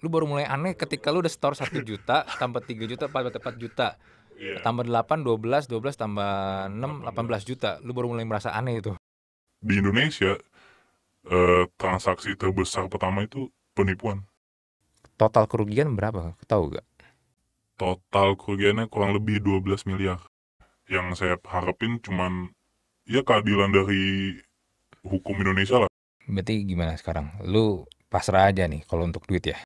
lu baru mulai aneh ketika lu udah store satu juta tambah tiga juta tambah empat juta yeah. tambah delapan dua belas dua belas tambah enam delapan belas juta lu baru mulai merasa aneh itu di Indonesia eh, transaksi terbesar pertama itu penipuan total kerugian berapa tahu gak total kerugiannya kurang lebih dua belas miliar yang saya harapin cuman ya keadilan dari hukum Indonesia lah berarti gimana sekarang lu pasrah aja nih kalau untuk duit ya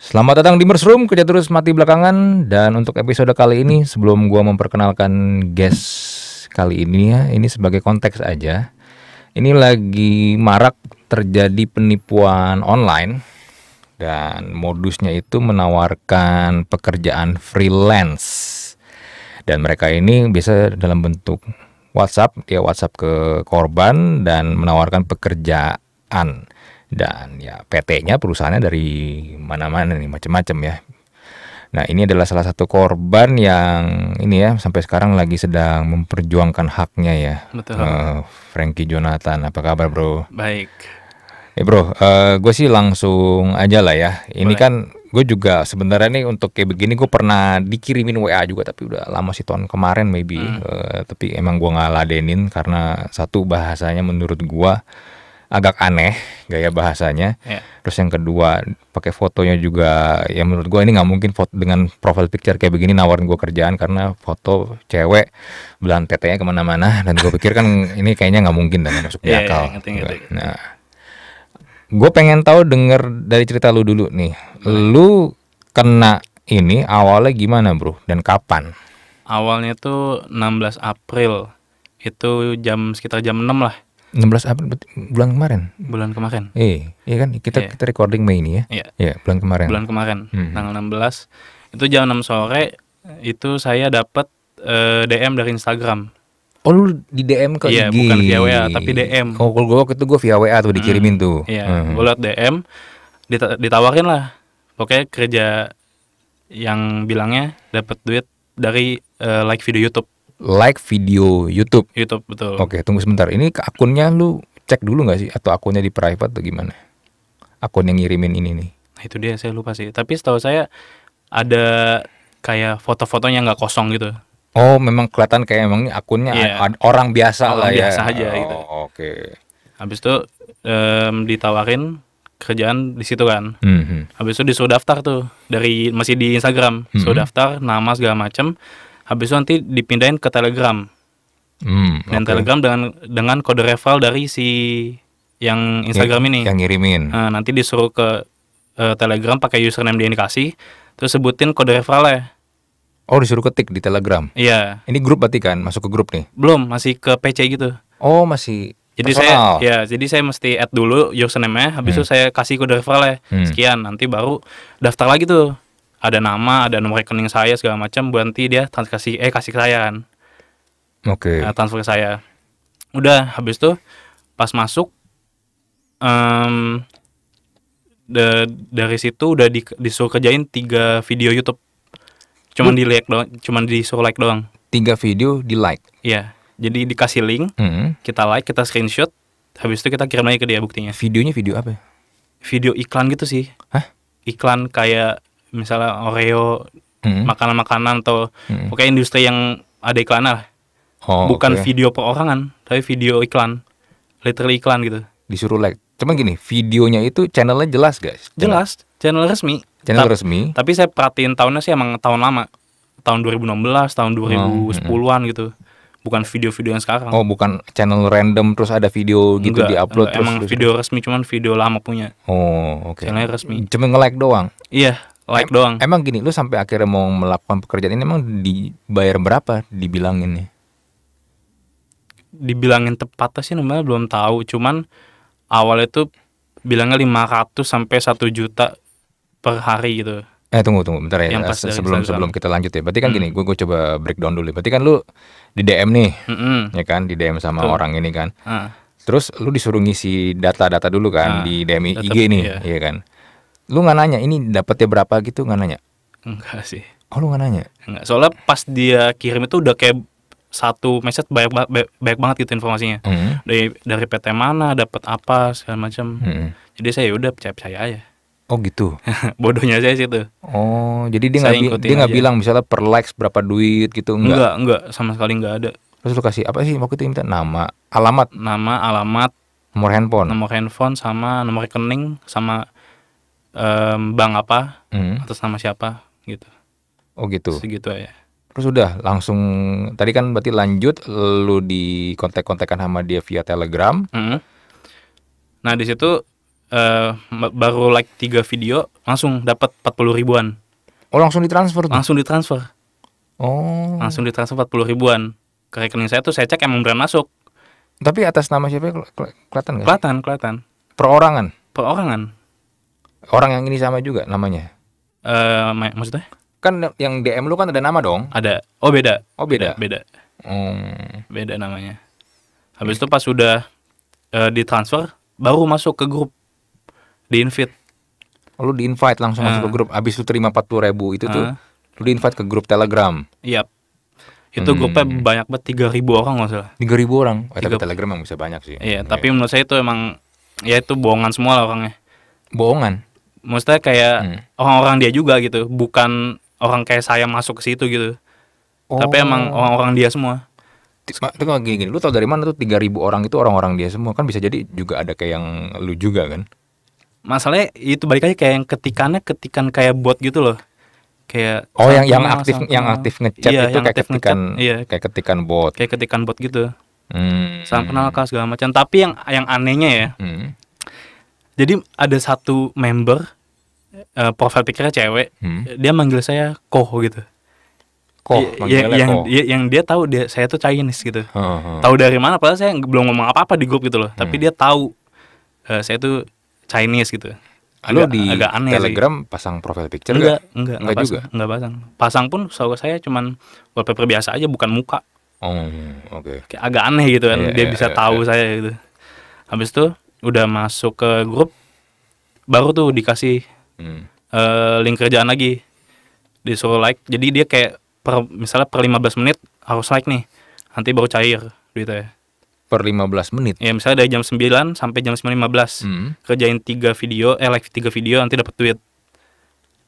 Selamat datang di Room, kerja terus mati belakangan Dan untuk episode kali ini sebelum gua memperkenalkan guest kali ini ya Ini sebagai konteks aja Ini lagi marak terjadi penipuan online Dan modusnya itu menawarkan pekerjaan freelance Dan mereka ini biasa dalam bentuk WhatsApp Dia WhatsApp ke korban dan menawarkan pekerjaan dan ya PT-nya perusahaannya dari mana-mana nih macam-macam ya. Nah ini adalah salah satu korban yang ini ya sampai sekarang lagi sedang memperjuangkan haknya ya. Betul. Uh, Frankie Jonathan, apa kabar bro? Baik. Eh bro, uh, eh, gue sih langsung aja lah ya. Ini Boleh. kan gue juga sebenarnya nih untuk kayak begini gue pernah dikirimin WA juga tapi udah lama sih tahun kemarin maybe. Hmm. Uh, tapi emang gue nggak ladenin karena satu bahasanya menurut gue agak aneh gaya bahasanya. Yeah. Terus yang kedua pakai fotonya juga ya menurut gue ini nggak mungkin foto dengan profile picture kayak begini nawarin gue kerjaan karena foto cewek belan tetenya kemana-mana dan gue pikir kan ini kayaknya nggak mungkin dan masuk di iya, iya, akal. Nah, gue pengen tahu denger dari cerita lu dulu nih, lu kena ini awalnya gimana bro dan kapan? Awalnya tuh 16 April itu jam sekitar jam 6 lah 16 April bulan kemarin. Bulan kemarin. Iya, iya kan kita iya. kita recording Mei ini ya. Iya. Iya, bulan kemarin. Bulan kemarin, hmm. tanggal 16. Itu jam 6 sore itu saya dapat uh, eh, DM dari Instagram. Oh lu di DM ke Iya, IG. bukan via WA tapi DM. Oh, kalau gue waktu itu gue via WA tuh dikirimin hmm. tuh. Iya, hmm. gue liat DM ditawarkan ditawarin lah. oke kerja yang bilangnya dapat duit dari uh, like video YouTube like video YouTube. YouTube betul. Oke, tunggu sebentar. Ini ke akunnya lu cek dulu nggak sih atau akunnya di private atau gimana? Akun yang ngirimin ini nih. Nah, itu dia saya lupa sih. Tapi setahu saya ada kayak foto-fotonya nggak kosong gitu. Oh, memang kelihatan kayak emang akunnya yeah. orang biasa orang lah biasa ya. Biasa aja oh, gitu. Oke. Okay. Habis itu um, ditawarin kerjaan di situ kan. Mm -hmm. Habis itu disuruh daftar tuh dari masih di Instagram, mm -hmm. suruh mhm. daftar nama segala macem habis itu nanti dipindahin ke Telegram Hmm, dan okay. Telegram dengan dengan kode referral dari si yang Instagram ini. Yang ngirimin. Nah, nanti disuruh ke uh, Telegram pakai username dia dikasih, terus sebutin kode ya. Oh, disuruh ketik di Telegram. Iya. Ini grup berarti kan, masuk ke grup nih. Belum, masih ke PC gitu. Oh, masih jadi personal. saya ya, jadi saya mesti add dulu username-nya, habis hmm. itu saya kasih kode referralnya. Hmm. Sekian, nanti baru daftar lagi tuh ada nama ada nomor rekening saya segala macam berhenti dia transfer kasih eh kasih ke saya kan oke okay. nah, eh, transfer ke saya udah habis tuh pas masuk um, de, dari situ udah di, disuruh kerjain tiga video YouTube cuman di like doang cuman disuruh like doang tiga video di like iya jadi dikasih link mm -hmm. kita like kita screenshot habis itu kita kirim lagi ke dia buktinya videonya video apa video iklan gitu sih Hah? iklan kayak misalnya Oreo hmm. makanan-makanan hmm. atau mm atau hmm. pokoknya industri yang ada iklan lah. Oh, Bukan okay. video perorangan, tapi video iklan. Literally iklan gitu. Disuruh like. Cuman gini, videonya itu channelnya jelas guys. Channel. Jelas, channel resmi. Channel Ta resmi. Tapi saya perhatiin tahunnya sih emang tahun lama. Tahun 2016, tahun 2010-an hmm. gitu. Bukan video-video yang sekarang. Oh, bukan channel random terus ada video gitu Enggak, di-upload terus. Emang video resmi cuman video lama punya. Oh, oke. Okay. Channelnya resmi. Cuma nge-like doang. Iya like em doang. Emang gini, lu sampai akhirnya mau melakukan pekerjaan ini emang dibayar berapa dibilangin ya? Dibilangin tepatnya sih namanya belum tahu, cuman awal itu bilangnya 500 sampai satu juta per hari gitu. Eh tunggu tunggu bentar ya. Yang pas sebelum sebelum kita lanjut ya. Berarti kan mm. gini, gue hmm. gue coba breakdown dulu. Berarti kan lu di DM nih, mm hmm. ya kan? Di DM sama Tuh. orang ini kan. Uh. Terus lu disuruh ngisi data-data dulu kan uh. di DM IG nih, iya. ya kan? lu nggak nanya ini dapetnya berapa gitu nggak nanya enggak sih oh lu nggak nanya enggak soalnya pas dia kirim itu udah kayak satu message banyak banget banyak banget gitu informasinya hmm. dari dari PT mana dapat apa segala macam hmm. jadi saya ya udah percaya percaya aja oh gitu bodohnya saya sih tuh oh jadi dia nggak dia nggak bilang misalnya per likes berapa duit gitu enggak enggak enggak sama sekali nggak ada terus lu kasih apa sih mau itu minta nama alamat nama alamat nomor handphone nomor handphone sama nomor rekening sama um, bank apa hmm. atas nama siapa gitu. Oh gitu. Segitu ya. Terus udah langsung tadi kan berarti lanjut lu di kontak-kontakan sama dia via Telegram. hmm Nah, di situ uh, baru like tiga video langsung dapat puluh ribuan. Oh, langsung ditransfer tuh? Langsung ditransfer. Oh. Langsung ditransfer empat puluh ribuan. Ke rekening saya tuh saya cek emang benar masuk. Tapi atas nama siapa kelihatan nggak? Kelihatan, kelihatan. Perorangan. Perorangan. Orang yang ini sama juga namanya. Eh, uh, maksudnya? Kan yang DM lu kan ada nama dong? Ada. Oh, beda. Oh, beda. Beda. Beda, hmm. beda namanya. Habis itu pas sudah uh, ditransfer baru masuk ke grup di invite. Oh, lu di invite langsung uh. masuk ke ah. grup. Habis lu terima 40 ribu itu uh. tuh ah. lu di invite ke grup Telegram. Iya. Yep. Itu hmm. grupnya banyak banget 3000 orang nggak salah. 3000 orang. Oh, 3... tapi Telegram emang bisa banyak sih. Iya, iya, tapi menurut saya itu emang ya itu bohongan semua lah orangnya. Bohongan? maksudnya kayak hmm. orang-orang hmm. dia juga gitu bukan orang kayak saya masuk ke situ gitu oh. tapi emang orang-orang dia semua itu kalau gini, gini lu tau dari mana tuh 3000 orang itu orang-orang dia semua kan bisa jadi juga ada kayak yang lu juga kan masalahnya itu balik aja kayak yang ketikannya ketikan kayak bot gitu loh kayak oh yang yang aktif sama, yang aktif ngechat iya, itu kayak ketikan iya. kayak ketikan bot kayak ketikan bot gitu hmm. salam kenal kah segala macam tapi yang yang anehnya ya hmm. Jadi ada satu member uh, profil pikirnya cewek, hmm. dia manggil saya Koh gitu. Koh ya, yang ko. Ya, yang dia tahu dia saya tuh Chinese gitu. Uh, Tahu dari mana padahal saya belum ngomong apa-apa di grup gitu loh, hmm. tapi dia tahu uh, saya tuh Chinese gitu. Lo di agak aneh Telegram sih. pasang profile picture enggak? Enggak, enggak, enggak pasang, juga. Enggak pasang. Pasang pun soal saya cuman wallpaper biasa aja bukan muka. Oh, oke. Okay. agak aneh gitu kan. Yeah, dia yeah, bisa yeah, tahu yeah. saya gitu. Habis tuh udah masuk ke grup baru tuh dikasih hmm. uh, link kerjaan lagi disuruh like jadi dia kayak per misalnya per 15 menit harus like nih nanti baru cair duitnya per 15 menit. Ya, misalnya dari jam 9 sampai jam 9.15. Hmm. Kerjain tiga video, eh like tiga video nanti dapat duit.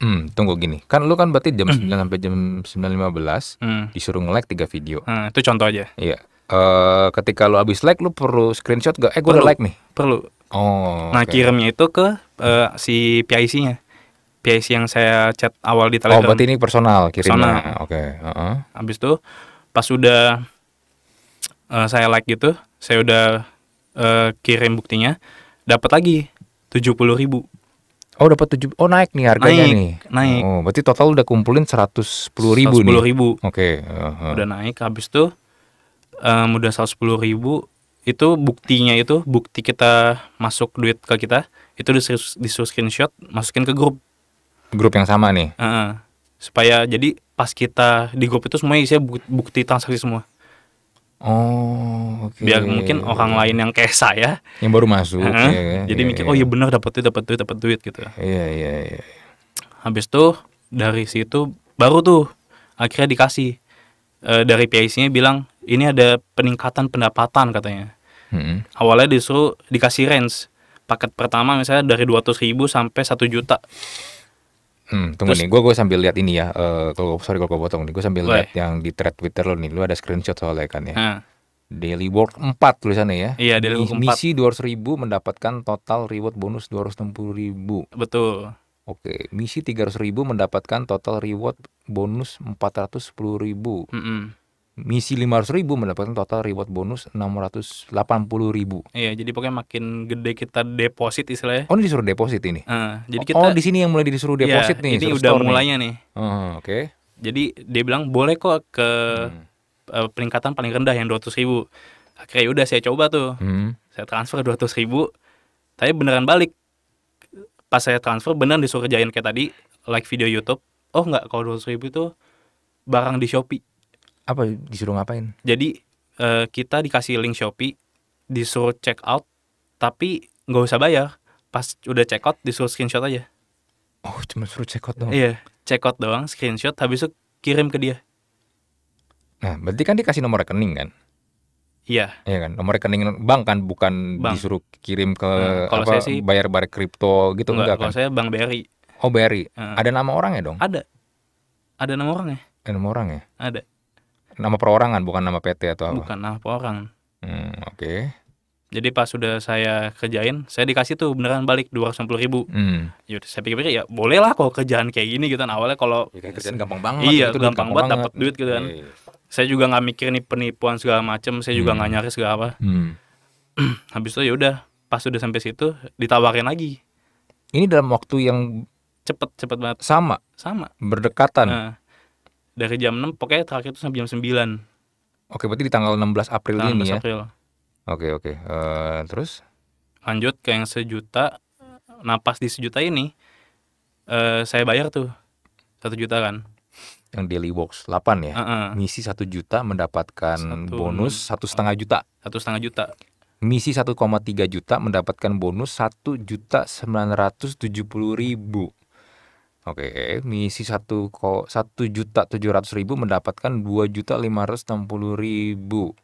Hmm, tunggu gini. Kan lu kan berarti jam hmm. sembilan 9 sampai jam 9.15 hmm. disuruh nge-like 3 video. Hmm, itu contoh aja. Iya uh, ketika lu abis like lu perlu screenshot gak? Eh gue udah like nih. Perlu. Oh. Nah okay. kirimnya itu ke uh, si PIC-nya. PIC yang saya chat awal di oh, Telegram. Oh berarti ini personal kirimnya. Oke. Okay. Uh -huh. Habis itu pas udah uh, saya like gitu, saya udah uh, kirim buktinya, dapat lagi tujuh puluh ribu. Oh dapat tujuh, oh naik nih harganya naik, nih. Naik. Oh berarti total udah kumpulin seratus puluh ribu 110 nih. Sepuluh ribu. Oke. Okay. Uh -huh. Udah naik, abis tuh um, udah 110 ribu itu buktinya itu bukti kita masuk duit ke kita itu disuruh, disuruh screenshot masukin ke grup grup yang sama nih uh, supaya jadi pas kita di grup itu semuanya isinya bukti, bukti transaksi semua oh okay. biar mungkin orang lain yang kayak saya yang baru masuk uh, okay, iya, iya, jadi ya, mikir ya. oh iya benar dapat duit dapat duit dapat duit gitu iya iya iya habis tuh dari situ baru tuh akhirnya dikasih uh, dari PIC-nya bilang ini ada peningkatan pendapatan katanya. Hmm. Awalnya disuruh dikasih range paket pertama misalnya dari dua ratus ribu sampai satu juta. Hmm, tunggu Terus, nih, gue gue sambil lihat ini ya. Uh, kalau sorry kalau gue potong nih, gue sambil lihat yang di thread Twitter lo nih, lo ada screenshot soalnya kan ya. Hmm. Daily Work empat tulisannya ya. Iya, Daily Work 4. Misi ratus ribu mendapatkan total reward bonus dua ratus puluh ribu. Betul. Oke, misi tiga ratus ribu mendapatkan total reward bonus 410 ribu. Mm -mm misi 500 ribu mendapatkan total reward bonus 680 ribu. Iya, jadi pokoknya makin gede kita deposit istilahnya. Oh, ini disuruh deposit ini. Uh, jadi kita Oh, di sini yang mulai disuruh iya, deposit iya, nih. Ini udah mulainya nih. nih. Ah, uh, oke. Okay. Jadi dia bilang boleh kok ke hmm. Eh, peringkatan paling rendah yang 200 ribu. Akhirnya udah saya coba tuh. Hmm. Saya transfer 200 ribu. Tapi beneran balik. Pas saya transfer beneran disuruh kerjain kayak tadi like video YouTube. Oh, enggak kalau 200 ribu tuh barang di Shopee apa disuruh ngapain? Jadi uh, kita dikasih link Shopee, disuruh check out, tapi nggak usah bayar. Pas udah check out disuruh screenshot aja. Oh, cuma suruh check out doang. Iya, check out doang, screenshot habis itu kirim ke dia. Nah, berarti kan dikasih nomor rekening kan? Iya. Iya kan, nomor rekening bank kan bukan bank. disuruh kirim ke hmm, apa, saya sih, bayar bayar kripto gitu enggak, enggak kan? Kalau saya Bank BRI. Oh BRI, hmm. ada nama orang ya dong? Ada, ada nama orangnya. Ada nama orang ya. Ada. Nama perorangan bukan nama PT atau apa? Bukan nama perorangan. Hmm, oke. Okay. Jadi pas sudah saya kerjain, saya dikasih tuh beneran balik dua ratus ribu. Hmm. Yaudah, saya pikir-pikir ya boleh lah kalau kerjaan kayak gini gitu kan awalnya kalau ya, kerjaan gampang banget. Iya, gitu, gampang, gampang banget dapat duit gitu kan. Iya. Saya juga nggak mikir nih penipuan segala macem, saya juga hmm. nggak hmm. nyari segala apa. Hmm. Habis itu ya udah, pas sudah sampai situ ditawarin lagi. Ini dalam waktu yang cepet cepet banget. Sama. Sama. Berdekatan. Nah dari jam 6 pokoknya terakhir itu sampai jam 9 oke berarti di tanggal 16 April tanggal ini ya April. oke oke uh, terus lanjut ke yang sejuta nah pas di sejuta ini uh, saya bayar tuh satu juta kan yang daily box 8 ya uh -uh. misi satu juta mendapatkan satu, bonus satu setengah juta satu setengah juta misi 1,3 juta mendapatkan bonus satu juta sembilan ratus tujuh puluh ribu Oke, misi satu kok satu juta tujuh ratus ribu mendapatkan dua juta lima ratus enam puluh ribu.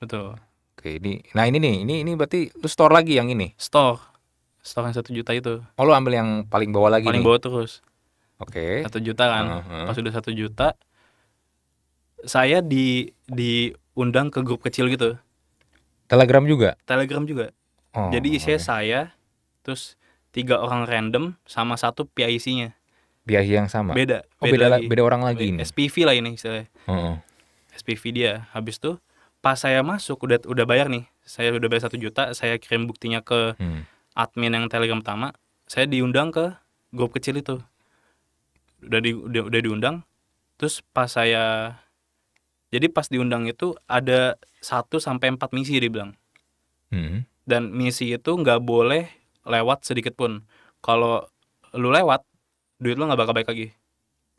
Betul. Oke, ini, nah ini nih, ini ini berarti lu store lagi yang ini. Store, store yang satu juta itu. Oh, lu ambil yang paling bawah lagi. Paling nih. bawah terus. Oke. Satu juta kan, uh -huh. pas udah satu juta, saya di di undang ke grup kecil gitu. Telegram juga. Telegram juga. Oh, Jadi isinya okay. saya, terus tiga orang random sama satu PIC-nya biaya yang sama. Beda. beda oh, beda beda, lagi. beda orang lagi ini. SPV lah ini istilahnya. Uh -uh. SPV dia. Habis tuh pas saya masuk udah udah bayar nih. Saya udah bayar satu juta, saya kirim buktinya ke hmm. admin yang Telegram pertama. Saya diundang ke grup kecil itu. Udah di udah, udah diundang. Terus pas saya jadi pas diundang itu ada satu sampai empat misi dibilang. Hmm. Dan misi itu nggak boleh lewat sedikit pun. Kalau lu lewat duit lo nggak bakal balik lagi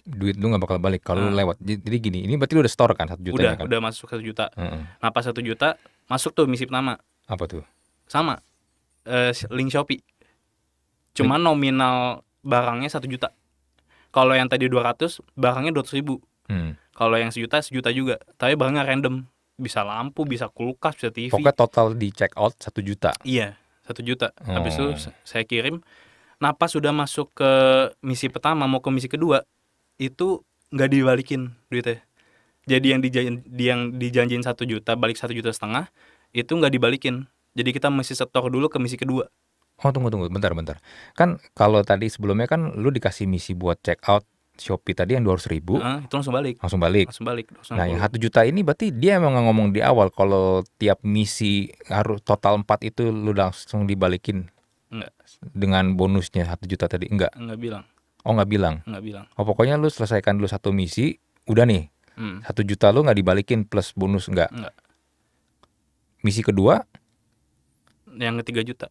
duit lu nggak bakal balik kalau hmm. lewat jadi gini ini berarti lu udah store kan satu juta udah kan? udah masuk satu juta hmm. nah pas satu juta masuk tuh misi pertama apa tuh sama uh, link shopee cuma hmm. nominal barangnya satu juta kalau yang tadi dua ratus, barangnya dua ribu hmm. kalau yang sejuta sejuta juga tapi barangnya random bisa lampu bisa kulkas bisa tv pokoknya total di check out satu juta iya satu juta hmm. habis itu hmm. saya kirim napas sudah masuk ke misi pertama mau ke misi kedua itu nggak dibalikin duitnya jadi yang dijanjin yang dijanjin satu juta balik satu juta setengah itu nggak dibalikin jadi kita masih setor dulu ke misi kedua oh tunggu tunggu bentar bentar kan kalau tadi sebelumnya kan lu dikasih misi buat check out Shopee tadi yang dua ratus ribu uh, itu langsung balik langsung balik langsung balik nah yang satu juta ini berarti dia emang ngomong di awal kalau tiap misi harus total empat itu lu langsung dibalikin Enggak. Dengan bonusnya satu juta tadi enggak? Enggak bilang. Oh enggak bilang? Nggak bilang. Oh pokoknya lu selesaikan dulu satu misi, udah nih. Hmm. Satu hmm. juta lu nggak dibalikin plus bonus enggak enggak Misi kedua? Yang ketiga juta.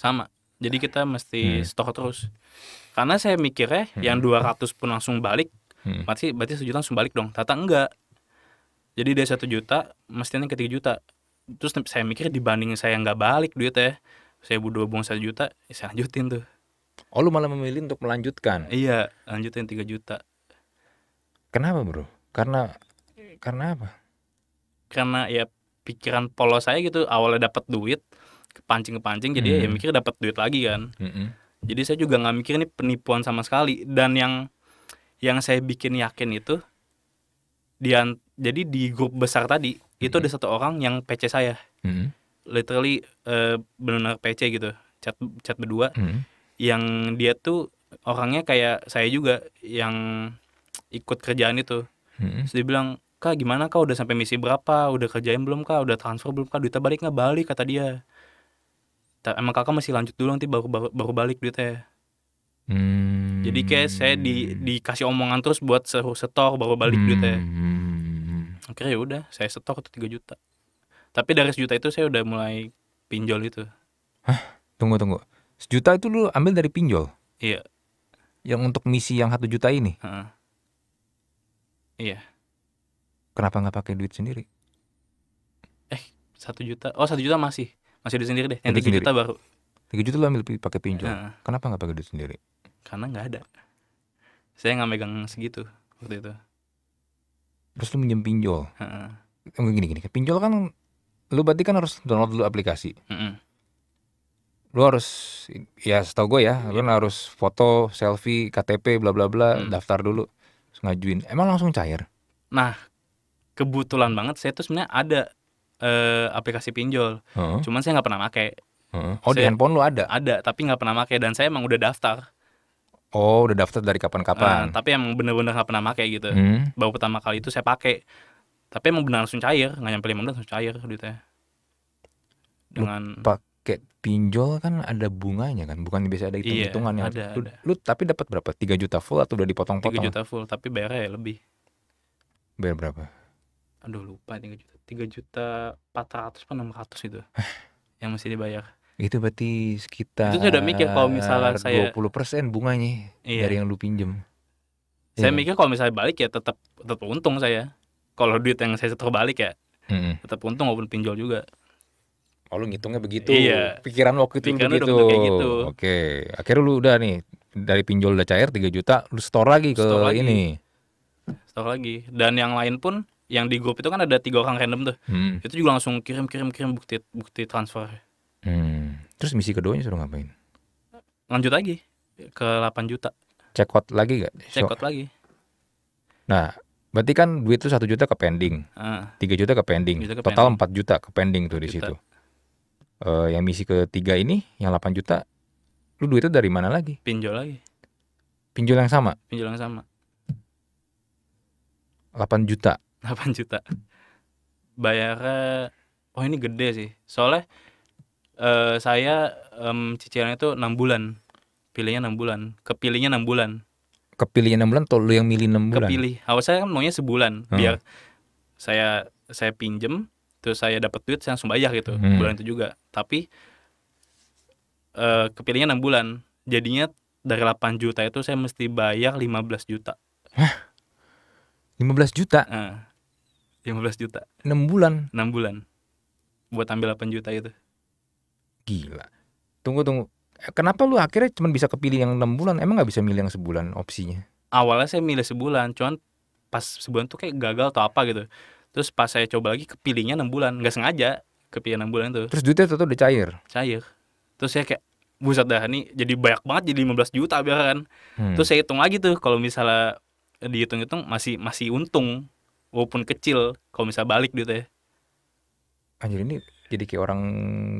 Sama. Jadi kita mesti hmm. stok terus. Karena saya mikirnya hmm. yang 200 pun langsung balik, hmm. berarti berarti sejuta langsung balik dong. Tata enggak. Jadi dari satu juta, mestinya ketiga juta. Terus saya mikir dibanding saya nggak balik duit ya, saya butuh uang satu juta ya saya lanjutin tuh oh lu malah memilih untuk melanjutkan iya lanjutin tiga juta kenapa bro karena karena apa karena ya pikiran polos saya gitu awalnya dapat duit kepancing kepancing jadi ya hmm. ya mikir dapat duit lagi kan hmm. jadi saya juga nggak mikir ini penipuan sama sekali dan yang yang saya bikin yakin itu dia jadi di grup besar tadi hmm. itu ada satu orang yang PC saya hmm literally uh, benar-benar PC gitu chat chat berdua hmm. yang dia tuh orangnya kayak saya juga yang ikut kerjaan itu hmm. terus dia bilang kak gimana kak udah sampai misi berapa udah kerjain belum kak udah transfer belum kak duitnya balik nggak balik kata dia emang kakak masih lanjut dulu nanti baru baru, baru balik duitnya hmm. jadi kayak saya di dikasih omongan terus buat setor baru balik hmm. duitnya akhirnya ya udah saya setor tuh tiga juta tapi dari sejuta itu saya udah mulai pinjol itu. Hah? Tunggu tunggu. Sejuta itu lu ambil dari pinjol? Iya. Yang untuk misi yang satu juta ini? Uh-uh. Iya. Kenapa nggak pakai duit sendiri? Eh satu juta? Oh satu juta masih masih duit sendiri deh. Yang tiga juta baru. Tiga juta lu ambil pakai pinjol. Uh. Kenapa nggak pakai duit sendiri? Karena nggak ada. Saya nggak megang segitu waktu itu. Terus lu minjem pinjol? Uh-uh. Gini gini. Pinjol kan lu berarti kan harus download dulu aplikasi. Mm -hmm. Lu harus ya setahu gue ya, lu harus foto, selfie, KTP, bla bla bla, mm. daftar dulu, terus ngajuin. Emang langsung cair? Nah, kebetulan banget saya tuh sebenarnya ada uh, aplikasi pinjol. Uh -huh. Cuman saya nggak pernah make. Uh -huh. Oh, saya, di handphone lu ada? Ada, tapi nggak pernah make dan saya emang udah daftar. Oh, udah daftar dari kapan-kapan. Uh, tapi emang bener-bener nggak pernah make gitu. Hmm. Baru pertama kali itu saya pakai tapi emang benar langsung cair nggak nyampe lima belas langsung cair duitnya dengan pakai pinjol kan ada bunganya kan bukan biasa ada hitung hitungannya iya, ada, lu, ada. lu tapi dapat berapa Tiga juta full atau udah dipotong potong Tiga juta full tapi bayarnya ya lebih bayar berapa aduh lupa tiga juta tiga juta 400 enam ratus itu yang masih dibayar itu berarti sekitar itu sudah mikir kalau misalnya saya Dua puluh persen bunganya iya. dari yang lu pinjem saya iya. mikir kalau misalnya balik ya tetap tetap untung saya kalau duit yang saya setor balik ya hmm. tetap untung maupun pinjol juga Oh lu ngitungnya begitu, iya. pikiran waktu itu pikiran begitu. gitu. Oke, akhirnya lu udah nih dari pinjol udah cair 3 juta, lu store lagi ke store lagi. ini. Store lagi. Dan yang lain pun yang di grup itu kan ada tiga orang random tuh. Hmm. Itu juga langsung kirim kirim kirim bukti bukti transfer. Hmm. Terus misi keduanya suruh ngapain? Lanjut lagi ke 8 juta. Check out lagi gak? Check out lagi. Nah, Berarti kan duit itu satu juta ke pending, ah. tiga uh, juta ke pending, juta ke total empat juta ke pending tuh di situ. Uh, yang misi ketiga ini, yang 8 juta, lu duit itu dari mana lagi? Pinjol lagi. Pinjol yang sama? Pinjol yang sama. 8 juta. 8 juta. Bayar, oh ini gede sih. Soalnya uh, saya um, cicilannya itu enam bulan. Pilihnya enam bulan. Kepilihnya enam bulan kepilih enam bulan atau lu yang milih enam bulan? Kepilih. Awal saya kan maunya sebulan hmm. biar saya saya pinjem terus saya dapat duit saya langsung bayar gitu hmm. bulan itu juga. Tapi uh, kepilihnya enam bulan. Jadinya dari 8 juta itu saya mesti bayar 15 juta. Hah? 15 juta? Uh, 15 juta. 6 bulan. 6 bulan. Buat ambil 8 juta itu. Gila. Tunggu tunggu. Kenapa lu akhirnya cuma bisa kepilih yang enam bulan? Emang nggak bisa milih yang sebulan opsinya? Awalnya saya milih sebulan, cuman pas sebulan tuh kayak gagal atau apa gitu. Terus pas saya coba lagi kepilihnya enam bulan, nggak sengaja kepilih enam bulan itu. Terus duitnya tuh udah cair. Cair. Terus saya kayak buset dah nih jadi banyak banget jadi 15 juta biar kan. Hmm. Terus saya hitung lagi tuh kalau misalnya dihitung-hitung masih masih untung walaupun kecil kalau misalnya balik duitnya. Anjir ini jadi kayak orang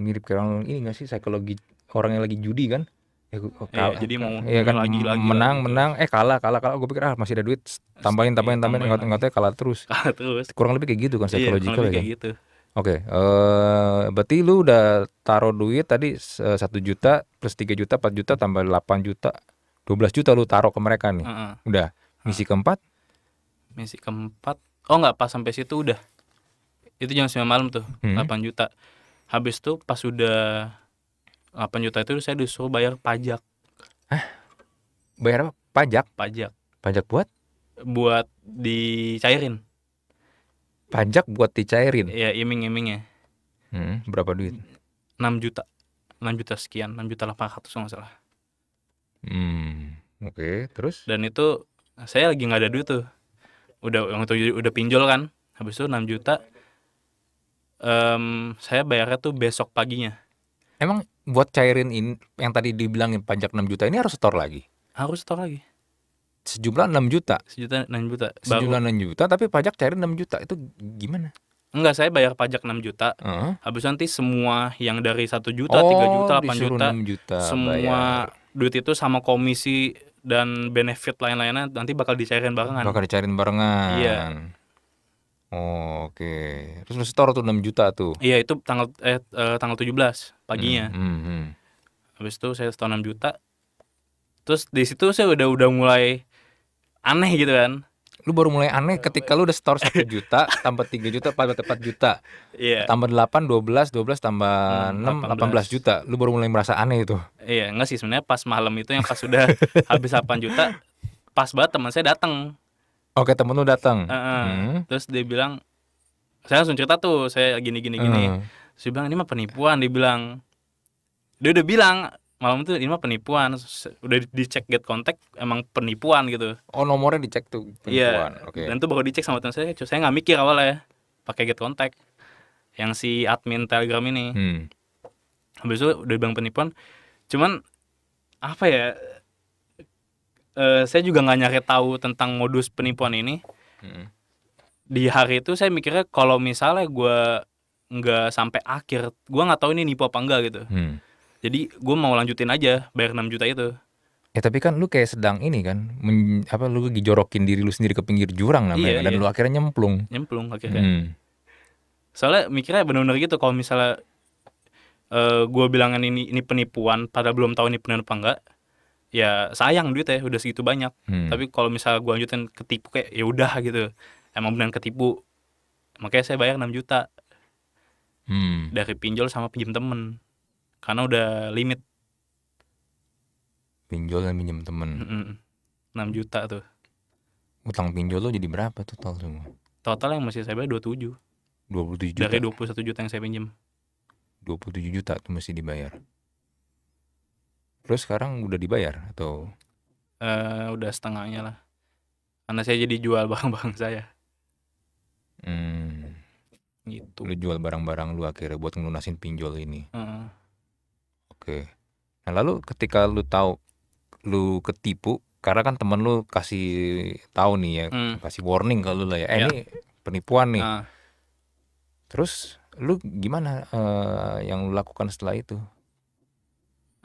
mirip kayak orang ini gak sih psikologi orang yang lagi judi kan ya iya, kalah. jadi mau ya kan lagi, lagi gitu. menang lagi. menang eh kalah kalah kalah gue pikir ah masih ada duit iya, tambahin tambahin tambahin enggak enggak kalah terus kalah terus kurang lebih kayak gitu kan psychological iya, kan? kayak gitu Oke, okay, uh, eh, berarti lu udah taruh duit tadi eh, satu juta plus tiga juta, empat juta tambah delapan juta, dua belas juta lu taruh ke mereka nih. Uh -uh. Udah. Misi uh. keempat? Misi keempat. Oh nggak pas sampai situ udah. Itu jam sembilan malam tuh, hmm. juta. Habis tuh pas udah 8 juta itu saya disuruh bayar pajak. Hah? Bayar apa? Pajak? Pajak. Pajak buat? Buat dicairin. Pajak buat dicairin? Iya, iming-imingnya. Hmm, berapa duit? 6 juta. 6 juta sekian, 6 juta 800 ratus nggak salah. Hmm, oke. Okay. Terus? Dan itu saya lagi nggak ada duit tuh. Udah yang itu udah pinjol kan. Habis itu 6 juta um, saya bayarnya tuh besok paginya. Emang buat cairin ini yang tadi dibilangin pajak 6 juta ini harus setor lagi. Harus setor lagi. Sejumlah 6 juta. Sejuta 6 juta. Sejumlah 6 juta tapi pajak cairin 6 juta itu gimana? Enggak, saya bayar pajak 6 juta. Uh -huh. Habis nanti semua yang dari 1 juta, oh, 3 juta, 8 juta, 6 juta semua bayar. duit itu sama komisi dan benefit lain-lainnya nanti bakal dicairin barengan. Bakal dicairin barengan. Iya. Oh, oke. Okay. Terus lu setor tuh 6 juta tuh. Iya, itu tanggal eh, eh tanggal tujuh belas paginya. Hmm, hmm, hmm. Habis itu saya setor enam juta. Terus di situ saya udah udah mulai aneh gitu kan. Lu baru mulai aneh ketika lu udah setor satu juta, tambah tiga juta, tambah 4 juta. Iya. Yeah. Tambah 8 dua belas, tambah hmm, 6 18. 18 juta. Lu baru mulai merasa aneh itu. Iya, enggak sih sebenarnya pas malam itu yang pas sudah habis delapan juta, pas banget teman saya datang Oke temen lu datang. Uh -uh. Hmm. Terus dia bilang, saya langsung cerita tuh, saya gini gini gini. Uh. Terus dia bilang ini mah penipuan. Dia bilang, dia udah bilang malam itu ini mah penipuan. Udah dicek get kontak emang penipuan gitu. Oh nomornya dicek tuh iya. penipuan. Iya. Yeah. Okay. Dan tuh baru dicek sama teman saya. Saya nggak mikir ya pakai get kontak yang si admin telegram ini. Hmm. Habis itu udah bilang penipuan. Cuman apa ya uh, saya juga nggak nyari tahu tentang modus penipuan ini hmm. di hari itu saya mikirnya kalau misalnya gue nggak sampai akhir gue nggak tahu ini nipu apa enggak gitu hmm. jadi gue mau lanjutin aja bayar 6 juta itu ya tapi kan lu kayak sedang ini kan men, apa lu gijorokin diri lu sendiri ke pinggir jurang namanya iya, dan iya. lu akhirnya nyemplung nyemplung akhirnya hmm. soalnya mikirnya benar-benar gitu kalau misalnya uh, eh, gue bilangan ini ini penipuan pada belum tahu ini penipuan apa enggak ya sayang duit ya udah segitu banyak hmm. tapi kalau misal gue lanjutin ketipu kayak ya udah gitu emang benar ketipu makanya saya bayar 6 juta hmm. dari pinjol sama pinjam temen karena udah limit pinjol dan pinjam temen enam juta tuh utang pinjol lo jadi berapa total semua total yang masih saya bayar dua dua puluh juta dari dua puluh satu juta yang saya pinjam dua puluh tujuh juta tuh masih dibayar Terus sekarang udah dibayar atau? Uh, udah setengahnya lah. Karena saya jadi jual barang-barang saya. Hmm. Gitu. Lu jual barang-barang lu akhirnya buat ngelunasin pinjol ini. Uh. Oke. Nah lalu ketika lu tahu lu ketipu, karena kan temen lu kasih tahu nih ya, hmm. kasih warning ke lu lah ya. Eh yeah. ini penipuan nih. Uh. Terus lu gimana uh, yang lu lakukan setelah itu?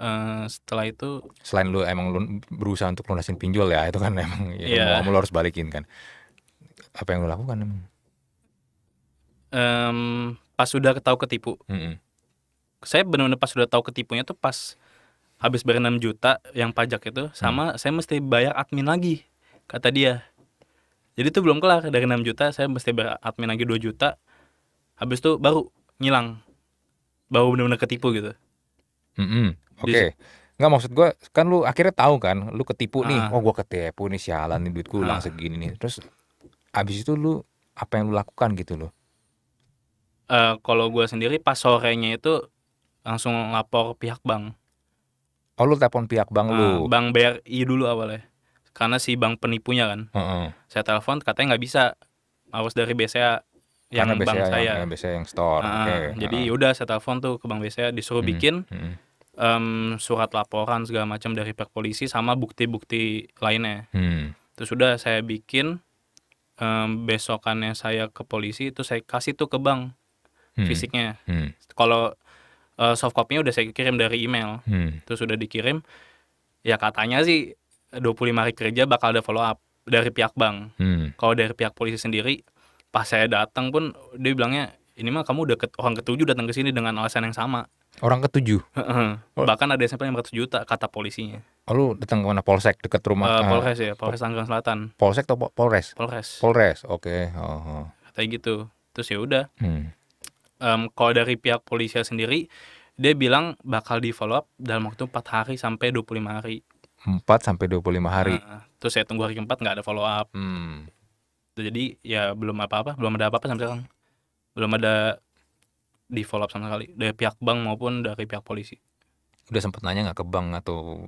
uh, setelah itu selain lu emang lu berusaha untuk lunasin pinjol ya itu kan emang ya, yeah. lu harus balikin kan apa yang lu lakukan emang um, pas sudah ketahu ketipu mm -hmm. saya benar-benar pas sudah tahu ketipunya tuh pas habis bayar 6 juta yang pajak itu mm. sama saya mesti bayar admin lagi kata dia jadi tuh belum kelar dari 6 juta saya mesti bayar admin lagi 2 juta habis itu baru ngilang baru benar-benar ketipu gitu mm -hmm. Oke. Okay. Enggak maksud gua kan lu akhirnya tahu kan, lu ketipu nih. Ah. Oh, gua ketipu nih sialan nih duitku gue hilang ah. segini nih. Terus abis itu lu apa yang lu lakukan gitu loh? Uh, kalau gua sendiri pas sorenya itu langsung lapor pihak bank. Oh lu telepon pihak bank uh, lu? Ah, bank BRI dulu awalnya, karena si bank penipunya kan. Uh -uh. Saya telepon katanya nggak bisa, harus dari BCA yang karena BCA bank yang, saya. Yang BCA yang store. Uh, okay. Jadi uh -uh. yaudah saya telepon tuh ke bank BCA disuruh hmm. bikin. Hmm um, surat laporan segala macam dari pihak polisi sama bukti-bukti lainnya. Hmm. Terus sudah saya bikin um, besokannya saya ke polisi itu saya kasih tuh ke bank hmm. fisiknya. Hmm. Kalau uh, soft copy-nya udah saya kirim dari email. Hmm. Terus sudah dikirim ya katanya sih 25 hari kerja bakal ada follow up dari pihak bank. Hmm. Kalau dari pihak polisi sendiri pas saya datang pun dia bilangnya ini mah kamu udah ke, orang ketujuh datang ke sini dengan alasan yang sama. Orang ketujuh. Oh. Bahkan ada sampai 500 juta kata polisinya. Oh, lu datang ke mana polsek dekat rumah? Uh, polres ya, Polres Tangerang Selatan. Polsek atau Polres? Polres. Polres, oke. Okay. Oh, oh. gitu. Terus ya udah. Hmm. Um, kalau dari pihak polisi sendiri, dia bilang bakal di follow up dalam waktu 4 hari sampai 25 hari. 4 sampai 25 hari. Nah, terus saya tunggu hari keempat nggak ada follow up. Hmm. Jadi ya belum apa-apa, belum ada apa-apa sampai sekarang. Belum ada di follow up sama sekali dari pihak bank maupun dari pihak polisi. Udah sempat nanya nggak ke bank atau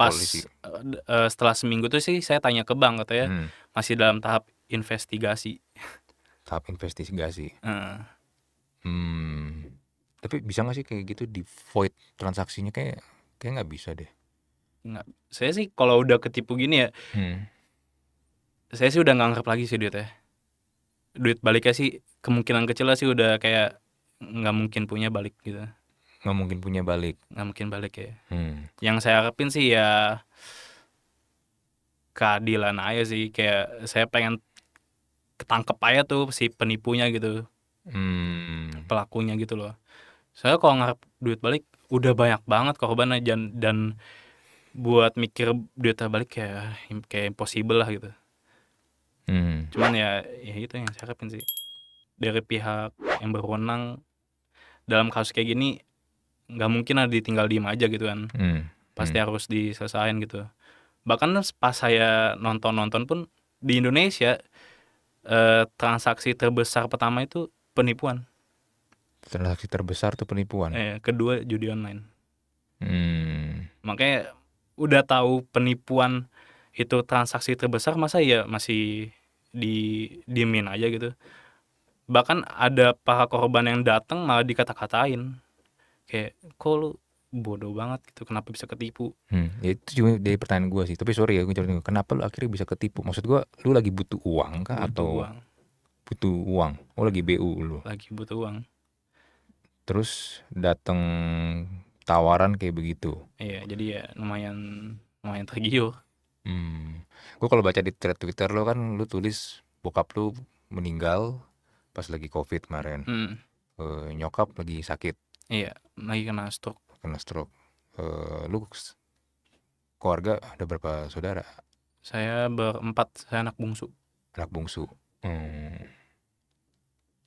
pas polisi? Uh, setelah seminggu tuh sih saya tanya ke bank katanya hmm. masih dalam tahap investigasi. Tahap investigasi. Uh. Hmm. Tapi bisa nggak sih kayak gitu di void transaksinya kayak kayak nggak bisa deh. Nggak. Saya sih kalau udah ketipu gini ya. Hmm. Saya sih udah nggak anggap lagi sih duit ya duit baliknya sih kemungkinan kecil lah sih udah kayak nggak mungkin punya balik gitu nggak mungkin punya balik nggak mungkin balik ya hmm. yang saya harapin sih ya keadilan aja sih kayak saya pengen ketangkep aja tuh si penipunya gitu hmm. pelakunya gitu loh saya kalau ngarep duit balik udah banyak banget korban aja dan buat mikir duit balik kayak kayak impossible lah gitu hmm. cuman ya ya itu yang saya harapin sih dari pihak yang berwenang dalam kasus kayak gini nggak mungkin ada ditinggal diem aja gitu kan hmm. pasti hmm. harus diselesaikan gitu bahkan pas saya nonton nonton pun di Indonesia eh, transaksi terbesar pertama itu penipuan transaksi terbesar tuh penipuan eh, kedua judi online hmm. makanya udah tahu penipuan itu transaksi terbesar masa ya masih di diemin aja gitu bahkan ada paha korban yang datang malah dikata-katain kayak kok lu bodoh banget gitu kenapa bisa ketipu hmm, ya itu juga dari pertanyaan gue sih tapi sorry ya gue cerita kenapa lu akhirnya bisa ketipu maksud gue lu lagi butuh uang kah butuh atau uang. butuh uang oh lagi bu lu lagi butuh uang terus datang tawaran kayak begitu iya jadi ya lumayan lumayan tergiur hmm. gue kalau baca di thread twitter lo kan lu tulis bokap lu meninggal pas lagi covid kemarin hmm. uh, nyokap lagi sakit iya lagi kena stroke kena stroke uh, lu keluarga ada berapa saudara saya berempat saya anak bungsu anak bungsu masing hmm.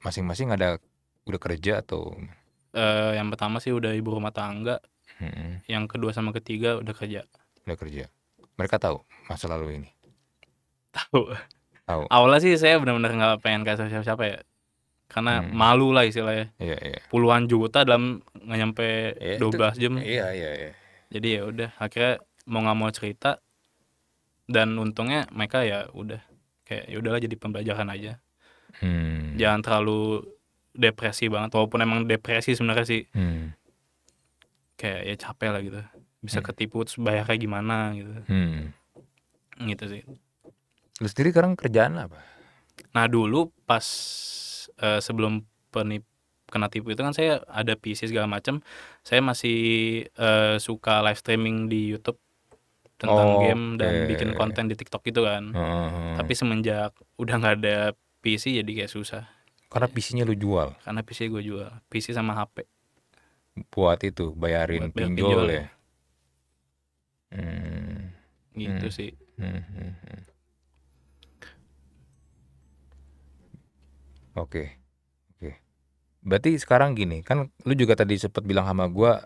masing-masing ada udah kerja atau uh, yang pertama sih udah ibu rumah tangga hmm. yang kedua sama ketiga udah kerja udah kerja mereka tahu masa lalu ini tahu tahu awalnya sih saya benar-benar nggak pengen kasih siapa-siapa ya karena hmm. malu lah istilahnya. yeah, yeah. Puluhan juta dalam nggak nyampe iya, dua yeah, belas jam. yeah, yeah, yeah. Jadi ya udah akhirnya mau nggak mau cerita dan untungnya mereka ya udah kayak ya udahlah jadi pembelajaran aja. Hmm. Jangan terlalu depresi banget walaupun emang depresi sebenarnya sih. Hmm. Kayak ya capek lah gitu. Bisa hmm. ketipu terus bayarnya gimana gitu. Hmm. Gitu sih. Lu sendiri sekarang kerjaan apa? Nah, dulu pas uh, sebelum penip kena tipu itu kan saya ada PC segala macam saya masih uh, suka live streaming di YouTube tentang oh, game dan okay. bikin konten di TikTok gitu kan -huh. tapi semenjak udah nggak ada PC jadi kayak susah karena iya. PC-nya lu jual karena PC gue jual PC sama HP buat itu bayarin buat pinjol, pinjol ya hmm. gitu hmm. sih hmm. Hmm. hmm. Oke. Oke. Berarti sekarang gini, kan lu juga tadi sempat bilang sama gua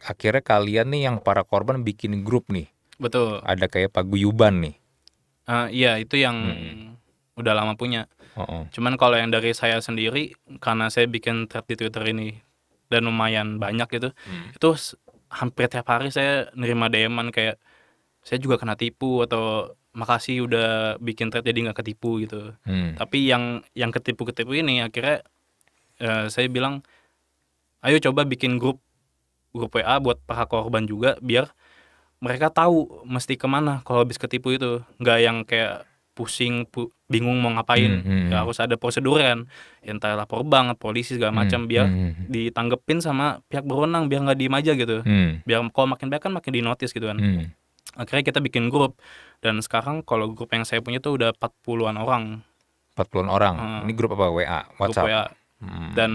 akhirnya kalian nih yang para korban bikin grup nih. Betul. Ada kayak paguyuban nih. Uh, iya, itu yang hmm. udah lama punya. Uh -uh. Cuman kalau yang dari saya sendiri karena saya bikin thread di Twitter ini dan lumayan banyak gitu. Hmm. Itu hampir tiap hari saya nerima DM-an kayak saya juga kena tipu atau makasih udah bikin trade jadi nggak ketipu gitu hmm. tapi yang yang ketipu ketipu ini akhirnya uh, saya bilang ayo coba bikin grup grup WA buat para korban juga biar mereka tahu mesti kemana kalau habis ketipu itu nggak yang kayak pusing pu bingung mau ngapain hmm, hmm. hmm. gak harus ada prosedur kan ya entah lapor bank polisi segala hmm, macam hmm, biar hmm. ditanggepin sama pihak berwenang biar nggak diem aja gitu hmm. biar kalau makin banyak kan makin dinotis gitu kan hmm akhirnya kita bikin grup dan sekarang kalau grup yang saya punya tuh udah 40-an orang 40-an orang hmm. ini grup apa WA WhatsApp grup WA. Hmm. dan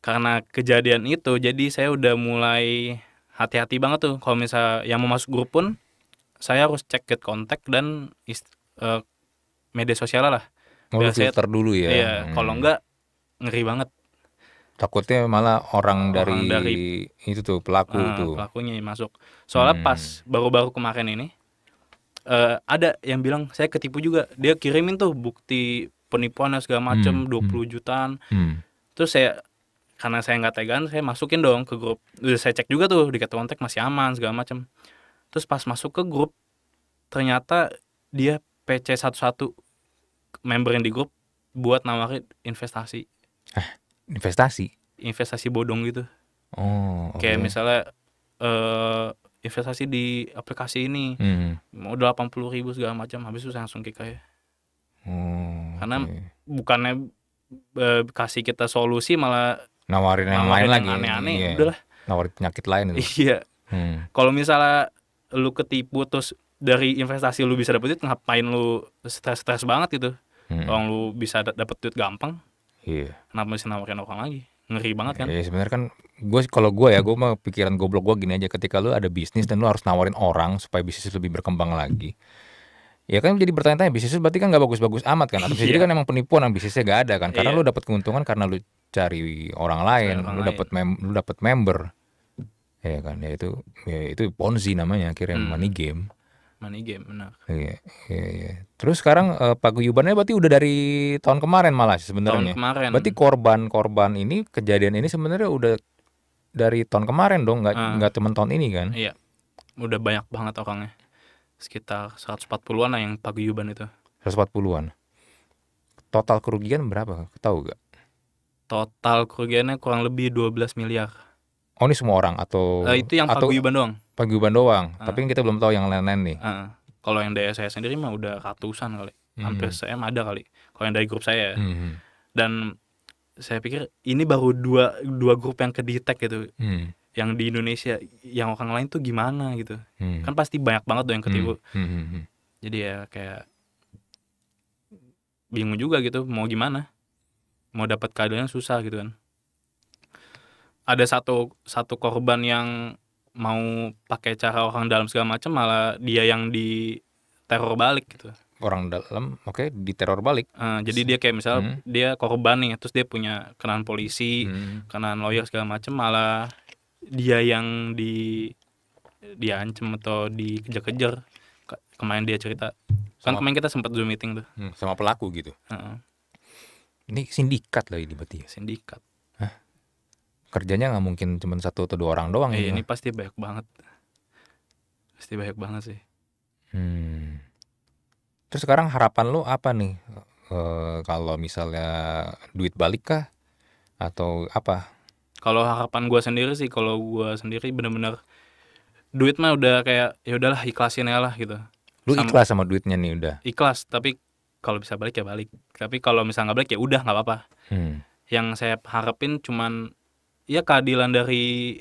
karena kejadian itu jadi saya udah mulai hati-hati banget tuh kalau misalnya yang mau masuk grup pun saya harus cek get kontak dan ist- uh, eh, media sosial lah. Oh, Biar oh, saya filter dulu ya. Iya, hmm. kalau enggak ngeri banget takutnya malah orang, orang dari, dari itu tuh pelaku uh, tuh pelakunya yang masuk soalnya hmm. pas baru-baru kemarin ini uh, ada yang bilang saya ketipu juga dia kirimin tuh bukti penipuan dan segala macem hmm. 20 hmm. jutaan hmm. terus saya karena saya nggak tegan saya masukin dong ke grup udah saya cek juga tuh di kontak masih aman segala macem terus pas masuk ke grup ternyata dia PC satu-satu member yang di grup buat nawarin investasi eh investasi investasi bodong gitu oh okay. kayak misalnya uh, investasi di aplikasi ini hmm. mau delapan puluh ribu segala macam habis itu langsung kayak, kayak oh, karena okay. bukannya uh, kasih kita solusi malah nawarin yang nawarin lain lagi aneh-aneh iya. udahlah nawarin penyakit lain itu. iya hmm. kalau misalnya lu ketipu terus dari investasi lu bisa dapet duit ngapain lu stres-stres banget gitu hmm. orang lu bisa dapet duit gampang Iya. Kenapa mesti nawarin orang lagi? Ngeri banget kan? Iya, sebenarnya kan gue kalau gue ya gue mah pikiran goblok gue gini aja ketika lu ada bisnis dan lu harus nawarin orang supaya bisnis lebih berkembang lagi. Ya kan jadi bertanya-tanya bisnis berarti kan gak bagus-bagus amat kan? Atau iya. jadi kan emang penipuan yang bisnisnya gak ada kan? Karena iya. lu dapat keuntungan karena lu cari orang lain, orang lu dapat mem lu dapat member. Ya kan, ya itu ya itu ponzi namanya akhirnya hmm. money game. Money game, benar. Iya, iya, iya. Terus sekarang eh, paguyubannya berarti udah dari tahun kemarin malah sebenarnya. Tahun kemarin. Berarti korban-korban ini kejadian ini sebenarnya udah dari tahun kemarin dong, nggak uh, nggak temen tahun ini kan? Iya, udah banyak banget orangnya. Sekitar 140-an lah yang paguyuban itu. 140-an. Total kerugian berapa? Tahu gak? Total kerugiannya kurang lebih 12 miliar. Oh ini semua orang atau? Uh, itu yang atau, paguyuban doang paguyuban doang. Uh. Tapi kan kita belum tahu yang lain-lain nih. Uh. Kalau yang dari saya sendiri mah udah ratusan kali, hmm. hampir mhm. saya ada kali. Kalau yang dari grup saya, hmm. dan saya pikir ini baru dua dua grup yang kedetek gitu. Hmm yang di Indonesia yang orang lain tuh gimana gitu hmm. kan pasti banyak banget tuh yang hmm. ketipu hmm, hmm. Hmm. jadi ya kayak bingung juga gitu mau gimana mau dapat keadilan susah gitu kan ada satu satu korban yang mau pakai cara orang dalam segala macam malah dia yang di teror balik gitu orang dalam oke okay, teror balik uh, jadi dia kayak misal hmm. dia korban nih terus dia punya kenalan polisi hmm. kenalan lawyer segala macam malah dia yang di ancam atau dikejar-kejar kemarin dia cerita kan sama, kemarin kita sempat zoom meeting tuh hmm, sama pelaku gitu uh -uh. ini sindikat loh ini berarti ya sindikat kerjanya nggak mungkin cuma satu atau dua orang doang eh, ya ini pasti banyak banget pasti banyak banget sih hmm. terus sekarang harapan lo apa nih e, kalau misalnya duit balik kah atau apa kalau harapan gue sendiri sih kalau gue sendiri bener-bener duit mah udah kayak ya udahlah ikhlasin ya lah gitu lu sama, ikhlas sama duitnya nih udah ikhlas tapi kalau bisa balik ya balik tapi kalau misalnya nggak balik ya udah nggak apa-apa hmm. yang saya harapin cuman ya keadilan dari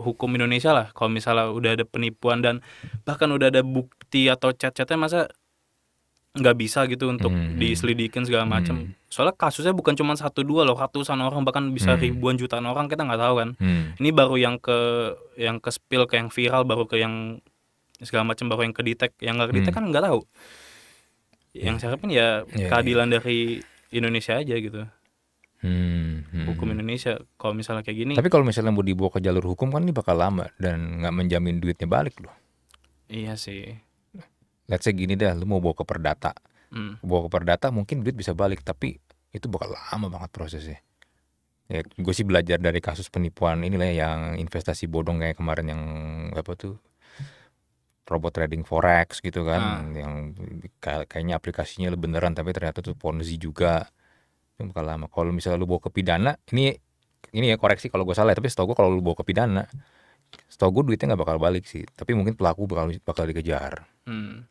hukum Indonesia lah kalau misalnya udah ada penipuan dan bahkan udah ada bukti atau chat-chatnya masa nggak bisa gitu untuk hmm. diselidikin segala macam hmm. soalnya kasusnya bukan cuma satu dua loh ratusan orang bahkan bisa hmm. ribuan jutaan orang kita nggak tahu kan hmm. ini baru yang ke yang ke spill ke yang viral baru ke yang segala macam baru yang ke detect yang nggak ke detect hmm. kan nggak tahu iya. yang saya harapin ya yeah, iya. keadilan yeah. dari Indonesia aja gitu Hmm, hmm. Hukum hmm. Indonesia kalau misalnya kayak gini. Tapi kalau misalnya mau dibawa ke jalur hukum kan ini bakal lama dan nggak menjamin duitnya balik loh. Iya sih. Let's say gini dah, lu mau bawa ke perdata. Hmm. Bawa ke perdata mungkin duit bisa balik tapi itu bakal lama banget prosesnya. Ya, gue sih belajar dari kasus penipuan inilah yang investasi bodong kayak kemarin yang apa tuh robot trading forex gitu kan hmm. yang kayaknya aplikasinya beneran tapi ternyata tuh ponzi juga ini bukan lama kalau misalnya lu bawa ke pidana ini ini ya koreksi kalau gue salah ya, tapi setahu gue kalau lu bawa ke pidana setahu gue duitnya nggak bakal balik sih tapi mungkin pelaku bakal bakal dikejar hmm.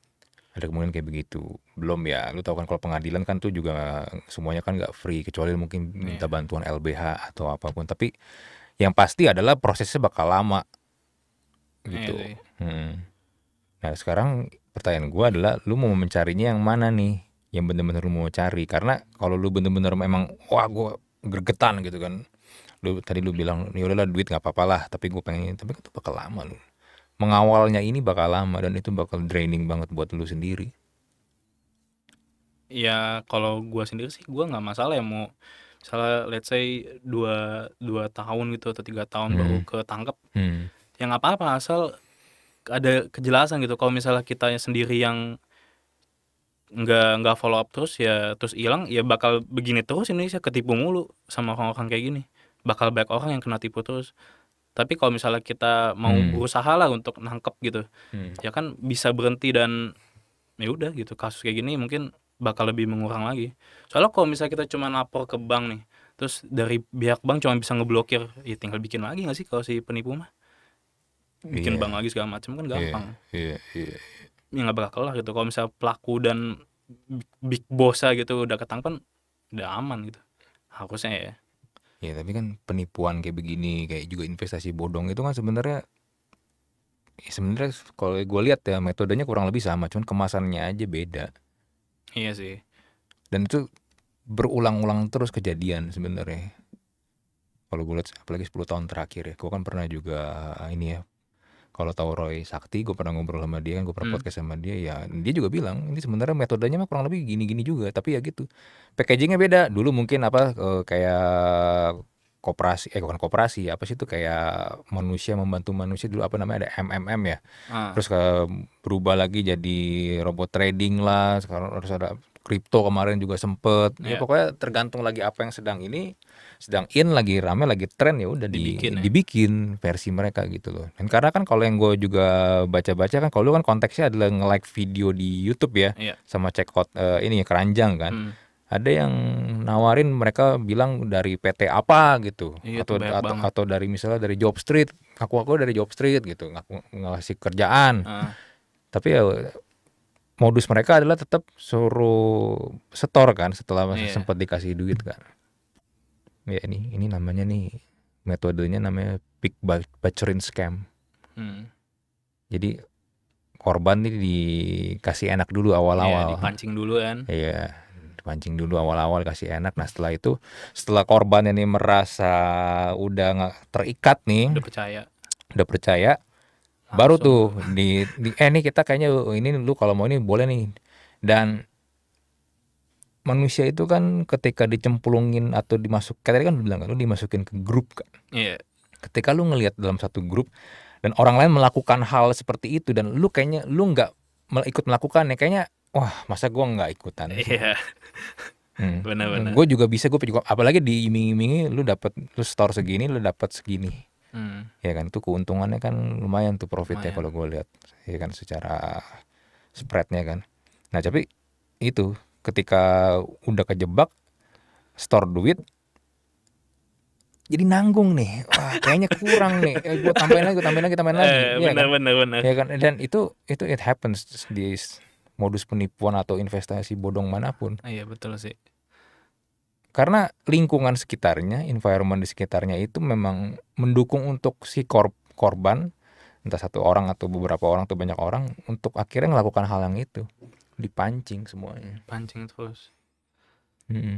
ada kemungkinan kayak begitu belum ya lu tahu kan kalau pengadilan kan tuh juga semuanya kan nggak free kecuali mungkin yeah. minta bantuan LBH atau apapun tapi yang pasti adalah prosesnya bakal lama iya gitu yeah, yeah. Hmm. nah sekarang pertanyaan gue adalah lu mau mencarinya yang mana nih yang bener-bener lu mau cari karena kalau lu bener-bener memang wah gue gergetan gitu kan lu tadi lu bilang ya udahlah duit nggak apa-apa lah tapi gue pengen tapi kan itu bakal lama lu mengawalnya ini bakal lama dan itu bakal draining banget buat lu sendiri ya kalau gue sendiri sih gue nggak masalah ya mau salah let's say dua dua tahun gitu atau tiga tahun hmm. baru ketangkep hmm. yang apa apa asal ada kejelasan gitu kalau misalnya kita sendiri yang nggak nggak follow up terus ya terus hilang ya bakal begini terus Indonesia ketipu mulu sama orang-orang kayak gini bakal banyak orang yang kena tipu terus tapi kalau misalnya kita mau hmm. berusaha lah untuk nangkep gitu hmm. ya kan bisa berhenti dan ya udah gitu kasus kayak gini mungkin bakal lebih mengurang lagi soalnya kalau misalnya kita cuma lapor ke bank nih terus dari pihak bank cuma bisa ngeblokir ya tinggal bikin lagi nggak sih kalau si penipu mah bikin yeah. bank lagi segala macam kan iya, gampang yeah. Yeah. Yeah ya nggak bakal lah gitu kalau misal pelaku dan big bossa gitu udah ketangkep kan udah aman gitu harusnya ya ya tapi kan penipuan kayak begini kayak juga investasi bodong itu kan sebenarnya ya sebenarnya kalau gue lihat ya metodenya kurang lebih sama cuman kemasannya aja beda iya sih dan itu berulang-ulang terus kejadian sebenarnya kalau gue lihat apalagi 10 tahun terakhir ya gue kan pernah juga ini ya kalau tahu Roy Sakti gue pernah ngobrol sama dia kan gue pernah hmm. podcast sama dia ya dia juga bilang ini sebenarnya metodenya mah kurang lebih gini-gini juga tapi ya gitu packagingnya beda dulu mungkin apa eh, kayak koperasi eh bukan koperasi apa sih itu kayak manusia membantu manusia dulu apa namanya ada MMM ya ah. terus ke, eh, berubah lagi jadi robot trading lah sekarang harus ada kripto kemarin juga sempet yeah. ya pokoknya tergantung lagi apa yang sedang ini sedang in lagi rame lagi tren ya udah dibikin, di, ya. dibikin versi mereka gitu loh dan karena kan kalau yang gue juga baca-baca kan kalau lu kan konteksnya adalah nge-like video di YouTube ya yeah. sama check out uh, ini ya, keranjang kan hmm. ada yang nawarin mereka bilang dari PT apa gitu yeah, atau atau, atau dari misalnya dari Job Street aku aku dari Job Street gitu ngasih kerjaan uh. tapi ya modus mereka adalah tetap suruh setor kan setelah yeah. sempat dikasih duit kan ya ini ini namanya nih metodenya namanya pick butcherin scam hmm. jadi korban nih dikasih enak dulu awal-awal yeah, dipancing dulu kan iya yeah pancing dulu awal-awal kasih enak nah setelah itu setelah korban ini merasa udah nggak terikat nih udah percaya udah percaya baru tuh di, di eh nih kita kayaknya oh, ini lu kalau mau ini boleh nih dan manusia itu kan ketika dicemplungin atau dimasuk tadi kan lu bilang kan lu dimasukin ke grup kan iya yeah. ketika lu ngelihat dalam satu grup dan orang lain melakukan hal seperti itu dan lu kayaknya lu nggak ikut melakukan, ya kayaknya wah masa gua nggak ikutan iya yeah. hmm. benar-benar gue juga bisa gua juga apalagi diiming-imingi lu dapat lu store segini lu dapat segini hmm. ya kan itu keuntungannya kan lumayan tuh profitnya kalau gue lihat ya kan secara spreadnya kan nah tapi itu ketika udah kejebak store duit jadi nanggung nih wah kayaknya kurang nih eh, gue tambahin lagi gue tambahin lagi tambahin lagi eh, ya benar, kan? benar benar ya kan dan itu itu it happens di modus penipuan atau investasi bodong manapun iya betul sih karena lingkungan sekitarnya, environment di sekitarnya itu memang mendukung untuk si kor korban entah satu orang atau beberapa orang atau banyak orang untuk akhirnya melakukan hal yang itu dipancing semuanya pancing terus mm -hmm.